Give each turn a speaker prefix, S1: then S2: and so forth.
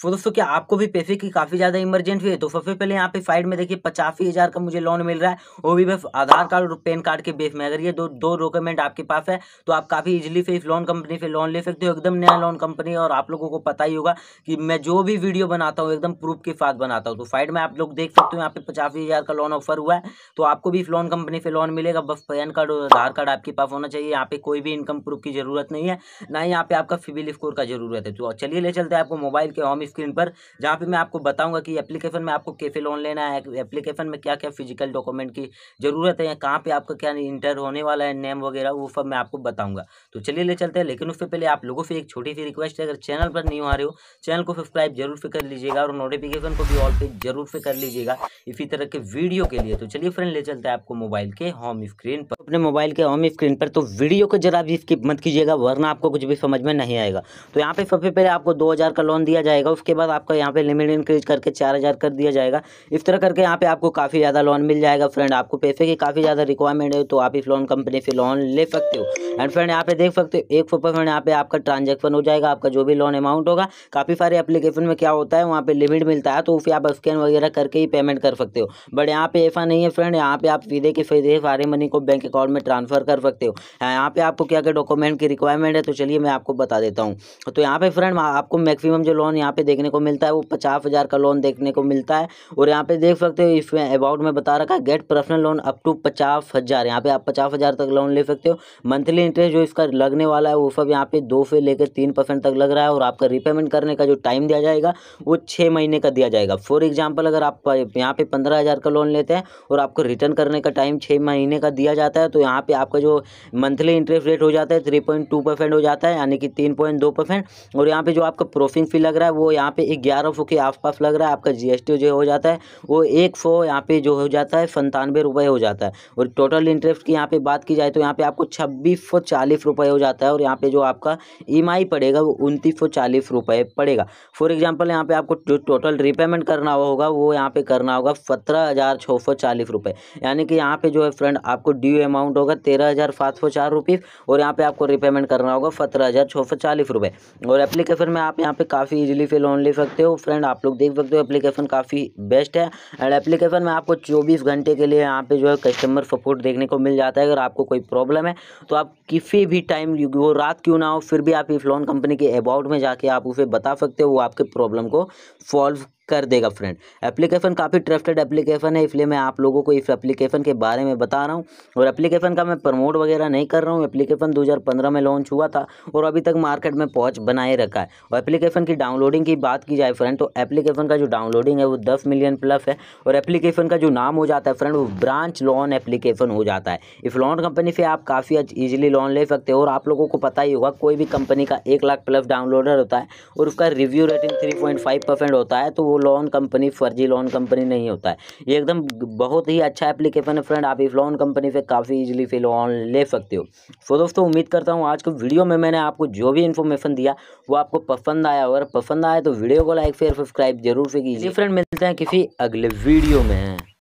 S1: सो तो दोस्तों क्या आपको भी पैसे की काफ़ी ज़्यादा इमरजेंसी है तो सबसे पहले यहाँ पे साइड में देखिए पचासी हज़ार का मुझे लोन मिल रहा है वो भी बस आधार कार्ड और पैन कार्ड के बेस में अगर ये दो दो डॉक्यूमेंट आपके पास है तो आप काफ़ी इजीली से इस लोन कंपनी से लोन ले सकते हो एकदम नया लोन कंपनी और आप लोगों को पता ही होगा कि मैं जो भी वीडियो बनाता हूँ एकदम प्रूफ के साथ बनाता हूँ तो साइड में आप लोग देख सकते हो यहाँ पे पचासी का लोन ऑफर हुआ है तो आपको भी इस लोन कंपनी से लोन मिलेगा बस पैन कार्ड और आधार कार्ड आपके पास होना चाहिए यहाँ पे कोई भी इनकम प्रूफ की जरूरत नहीं है ना ही यहाँ पे आपका सिविल स्कोर का जरूरत है तो चलिए ले चलते हैं आपको मोबाइल के होम स्क्रीन पर जहाँ पे मैं आपको बताऊंगा कि एप्लीकेशन में आपको कैसे लोन लेना है एप्लीकेशन में क्या क्या फिजिकल डॉक्यूमेंट की ज़रूरत है कहाँ पर आपका क्या इंटर होने वाला है नेम वगैरह वो सब मैं आपको बताऊँगा तो चलिए ले चलते हैं लेकिन उससे पहले आप लोगों से एक छोटी सी रिक्वेस्ट है अगर चैनल पर नहीं आ रहे हो चैनल को सब्सक्राइब जरूर से कर लीजिएगा और नोटिफिकेशन को भी ऑल पे जरूर से कर लीजिएगा इसी तरह के वीडियो के लिए तो चलिए फ्रेंड ले चलते हैं आपको मोबाइल के होम स्क्रीन पर अपने मोबाइल के होम स्क्रीन पर तो वीडियो को जरा भी स्किप मत कीजिएगा वरना आपको कुछ भी समझ में नहीं आएगा तो यहाँ पे सबसे पहले आपको 2000 का लोन दिया जाएगा उसके बाद आपका यहाँ पे लिमिट इंक्रीज करके 4000 कर दिया जाएगा इस तरह करके यहाँ पे आपको काफ़ी ज़्यादा लोन मिल जाएगा फ्रेंड आपको पैसे की काफ़ी ज़्यादा रिक्वायरमेंट है तो आप इस लोन कंपनी से लोन ले सकते हो एंड फ्रेंड यहाँ पे देख सकते हो एक सौ परसेंट यहाँ पे आपका ट्रांजेक्शन हो जाएगा आपका जो भी लोन अमाउंट होगा काफ़ी सारे एप्लीकेशन में क्या होता है वहाँ पर लिमिट मिलता है तो उसे आप स्कैन वगैरह करके ही पेमेंट कर सकते हो बट यहाँ पे ऐसा नहीं है फ्रेंड यहाँ पे आप सीधे के सीधे सारे मनी को बैंक अकाउंट में ट्रांसफ़र कर सकते हो हाँ, यहाँ पे आपको क्या क्या डॉक्यूमेंट की रिक्वायरमेंट है तो चलिए मैं आपको बता देता हूँ तो यहाँ पे फ्रेंड आपको मैक्सिमम जो लोन यहाँ पे देखने को मिलता है वो पचास हज़ार का लोन देखने को मिलता है और यहाँ पे देख सकते हो इसमें अबाउट में बता रखा है get personal loan up to पचास हज़ार यहाँ पे आप पचास हज़ार तक लोन ले सकते हो मंथली इंटरेस्ट जो इसका लगने वाला है वो सब यहाँ पे दो से लेकर तीन परसेंट तक लग रहा है और आपका रिपेमेंट करने का जो टाइम दिया जाएगा वो छः महीने का दिया जाएगा फॉर एग्जाम्पल अगर आप यहाँ पे पंद्रह हज़ार का लोन लेते हैं और आपको रिटर्न करने का टाइम छः महीने का दिया जाता है है तो यहाँ पे आपका जो मंथली इंटरेस्ट रेट हो जाता है थ्री पॉइंट टू परसेंट हो जाता है यानी कि तीन पॉइंट दो परसेंट और यहाँ पे जो आपका प्रोफिंग फी लग रहा है वो यहाँ पे ग्यारह सौ के आसपास लग रहा है आपका जीएसटी जो हो जाता है वो एक सौ यहाँ पे जो हो जाता है संतानवे रुपये हो जाता है और टोटल इंटरेस्ट की यहाँ पे बात की जाए तो यहाँ पे आपको छब्बीस सौ चालीस रुपये हो जाता है और यहाँ पे जो आपका ई पड़ेगा वो उनतीस सौ चालीस रुपये पड़ेगा फॉर एग्जाम्पल यहाँ पे आपको जो टोटल रिपेमेंट करना होगा वो यहाँ पे करना होगा सत्रह हज़ार छः सौ चालीस रुपये यानी कि यहाँ पे जो है फ्रेंड आपको ड्यू अमाउंट अमाउंट होगा तेरह हज़ार सात सौ चार रुपीज़ और यहाँ पे आपको रिपेमेंट करना होगा सत्रह हज़ार छः सौ चालीस रुपये और एप्लीकेशन में आप यहाँ पे काफ़ी इजीली फिर लोन ले सकते हो फ्रेंड आप लोग देख सकते हो एप्लीकेशन काफ़ी बेस्ट है एंड एप्लीकेशन में आपको चौबीस घंटे के लिए यहाँ पे जो है कस्टमर सपोर्ट देखने को मिल जाता है अगर आपको कोई प्रॉब्लम है तो आप किसी भी टाइम वो रात क्यों ना हो फिर भी आप इस लोन कंपनी के अबाउट में जाके आप उसे बता सकते हो वो आपके प्रॉब्लम को सॉल्व कर देगा फ्रेंड एप्लीकेशन काफ़ी ट्रस्टेड एप्लीकेशन है इसलिए मैं आप लोगों को इस एप्लीकेशन के बारे में बता रहा हूँ और एप्लीकेशन का मैं प्रमोट वगैरह नहीं कर रहा हूँ एप्लीकेशन 2015 में लॉन्च हुआ था और अभी तक मार्केट में पहुँच बनाए रखा है और एप्लीकेशन की डाउनलोडिंग की बात की जाए फ्रेंड तो एप्लीकेशन का जो डाउनलोडिंग है वो दस मिलियन प्लस है और एप्लीकेशन का जो नाम हो जाता है फ्रेंड वो ब्रांच लोन एप्लीकेशन हो जाता है इस लोन कंपनी से आप काफ़ी ईजिली लोन ले सकते हो और आप लोगों को पता ही होगा कोई भी कंपनी का एक लाख प्लस डाउनलोडर होता है और उसका रिव्यू रेटिंग थ्री होता है तो वो लोन कंपनी फर्जी लोन कंपनी नहीं होता है ये एकदम बहुत ही अच्छा एप्लीकेशन है फ्रेंड आप इस लोन कंपनी पे काफ़ी इजीली फिर लोन ले सकते हो सो दोस्तों उम्मीद करता हूँ आज के वीडियो में मैंने आपको जो भी इन्फॉर्मेशन दिया वो आपको पसंद आया अगर पसंद आया तो वीडियो को लाइक फेयर सब्सक्राइब जरूर से कीजिए फ्रेंड मिलते हैं किसी अगले वीडियो में